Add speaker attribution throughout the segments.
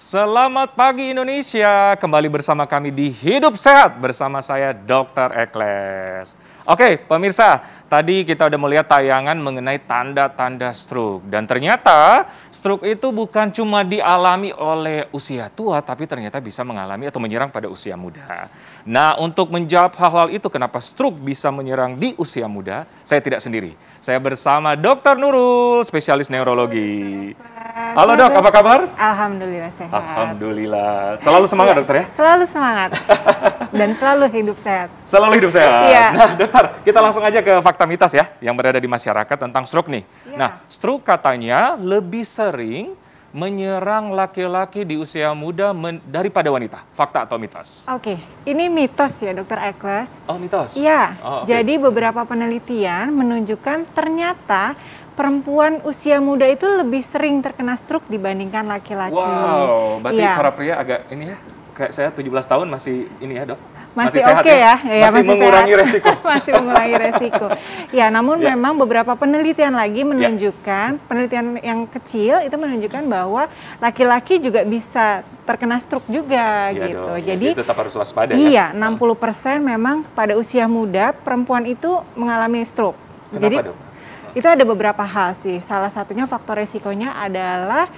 Speaker 1: Selamat pagi Indonesia, kembali bersama kami di Hidup Sehat bersama saya Dr. Ekles. Oke pemirsa, tadi kita udah melihat tayangan mengenai tanda-tanda stroke. Dan ternyata stroke itu bukan cuma dialami oleh usia tua, tapi ternyata bisa mengalami atau menyerang pada usia muda. Nah untuk menjawab hal-hal itu kenapa stroke bisa menyerang di usia muda, saya tidak sendiri. Saya bersama Dr. Nurul, spesialis neurologi. Halo, Halo dok, apa kabar?
Speaker 2: Alhamdulillah sehat.
Speaker 1: Alhamdulillah. Selalu semangat dokter ya?
Speaker 2: Selalu semangat. Dan selalu hidup sehat.
Speaker 1: Selalu hidup sehat. Iya. Nah dokter, kita langsung aja ke fakta mitas ya, yang berada di masyarakat tentang stroke nih. Iya. Nah, stroke katanya lebih sering menyerang laki-laki di usia muda daripada wanita. Fakta atau mitos?
Speaker 2: Oke, okay. ini mitos ya dokter Eklas.
Speaker 1: Oh mitos? Iya, oh, okay. jadi
Speaker 2: beberapa penelitian menunjukkan ternyata perempuan usia muda itu lebih sering terkena stroke dibandingkan laki-laki. Wow, berarti ya. para
Speaker 1: pria agak ini ya, kayak saya 17 tahun masih ini ya dok? masih, masih oke okay ya. ya. Masih, iya, masih mengurangi sehat. resiko.
Speaker 2: masih mengurangi resiko. Ya, namun ya. memang beberapa penelitian lagi ya. menunjukkan, ya. penelitian yang kecil itu menunjukkan bahwa laki-laki juga bisa terkena stroke juga ya gitu. Dong. Ya, Jadi ya,
Speaker 1: tetap harus waspada iya, ya.
Speaker 2: Iya, hmm. persen memang pada usia muda perempuan itu mengalami stroke. Kenapa Jadi dong? Hmm. Itu ada beberapa hal sih. Salah satunya faktor resikonya adalah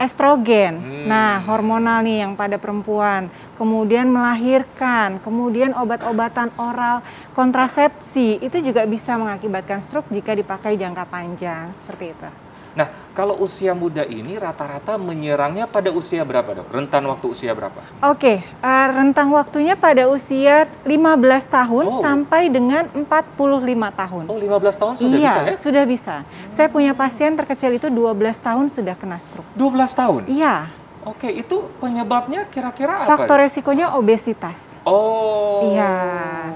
Speaker 2: estrogen. Hmm. Nah, hormonal nih yang pada perempuan kemudian melahirkan, kemudian obat-obatan oral kontrasepsi itu juga bisa mengakibatkan stroke jika dipakai jangka panjang seperti itu.
Speaker 1: Nah, kalau usia muda ini rata-rata menyerangnya pada usia berapa dok? Rentan waktu usia berapa?
Speaker 2: Oke, okay, uh, eh, rentang waktunya pada usia 15 tahun oh. sampai dengan 45 tahun. Oh, 15 tahun sudah iya, bisa ya? sudah bisa. Hmm. Saya punya pasien terkecil itu 12 tahun sudah kena stroke.
Speaker 1: 12 tahun?
Speaker 2: Iya. Oke, itu penyebabnya kira-kira apa? Faktor resikonya obesitas.
Speaker 1: Oh. Iya.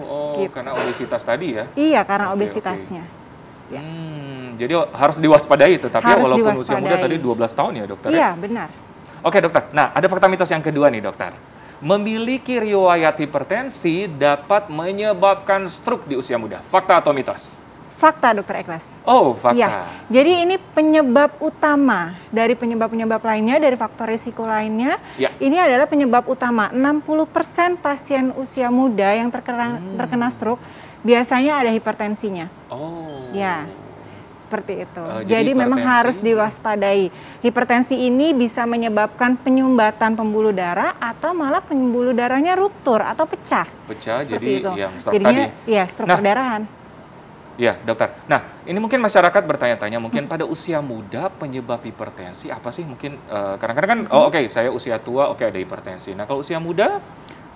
Speaker 1: Oh, gitu. karena obesitas tadi ya? Iya, karena okay, obesitasnya.
Speaker 2: Okay. Ya. Hmm,
Speaker 1: jadi harus diwaspadai itu, tapi ya harus walaupun usia muda tadi 12 tahun ya, dokter? Ya? Iya, benar. Oke, dokter. Nah, ada fakta mitos yang kedua nih, dokter. Memiliki riwayat hipertensi dapat menyebabkan stroke di usia muda. Fakta atau mitos?
Speaker 2: Fakta, Dokter Eklas.
Speaker 1: Oh, fakta. Ya.
Speaker 2: Jadi ini penyebab utama dari penyebab-penyebab lainnya, dari faktor risiko lainnya. Ya. Ini adalah penyebab utama. 60% pasien usia muda yang terkena, hmm. terkena stroke biasanya ada hipertensinya. Oh. Ya. Seperti itu. Oh, jadi jadi memang harus diwaspadai. Hipertensi ini bisa menyebabkan penyumbatan pembuluh darah atau malah pembuluh darahnya ruptur atau pecah.
Speaker 1: Pecah Seperti jadi itu. yang stroke Jadinya, tadi. Ya, stroke nah, perdarahan Ya, dokter. Nah, ini mungkin masyarakat bertanya-tanya, mungkin hmm. pada usia muda penyebab hipertensi apa sih? Mungkin kadang eh, kadang-kadang kan, hmm. oh oke, okay, saya usia tua, oke okay, ada hipertensi. Nah, kalau usia muda?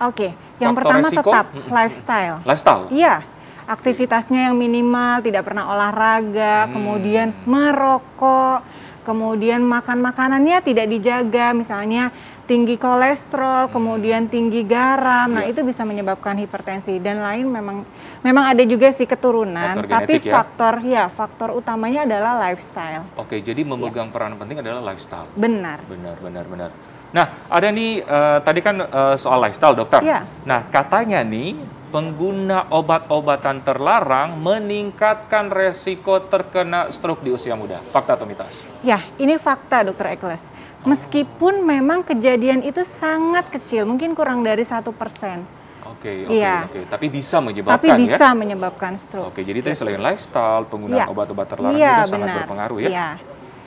Speaker 2: Oke, okay. yang pertama resiko, tetap hmm. lifestyle. Lifestyle. Iya, aktivitasnya yang minimal, tidak pernah olahraga, hmm. kemudian merokok, kemudian makan makanannya tidak dijaga, misalnya tinggi kolesterol, hmm. kemudian tinggi garam. Nah, iya. itu bisa menyebabkan hipertensi dan lain memang memang ada juga sih keturunan, faktor tapi ya? faktor ya? ya, faktor utamanya adalah lifestyle.
Speaker 1: Oke, jadi iya. memegang ya. peran penting adalah lifestyle. Benar. Benar, benar, benar. Nah, ada nih uh, tadi kan uh, soal lifestyle, dokter. Ya. Nah, katanya nih pengguna obat-obatan terlarang meningkatkan resiko terkena stroke di usia muda. Fakta atau mitos?
Speaker 2: Ya, ini fakta, Dokter Eklas. Oh. Meskipun memang kejadian itu sangat kecil, mungkin kurang dari satu persen.
Speaker 1: Oke, okay, oke, iya. oke. Okay. Tapi bisa menyebabkan Tapi ya? bisa ya?
Speaker 2: menyebabkan stroke. Oke,
Speaker 1: jadi tadi gitu. selain lifestyle, penggunaan iya. obat-obat terlarang ya, itu sangat berpengaruh ya? Iya.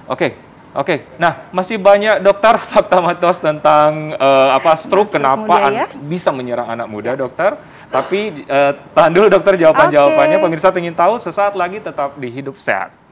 Speaker 1: Oke, oke. Nah, masih banyak dokter fakta matos tentang uh, apa stroke, kenapa ya? bisa menyerang anak muda, iya. dokter. Tapi uh, tahan dulu dokter jawaban Okay. Pemirsa ingin tahu, sesaat lagi tetap di Hidup Sehat.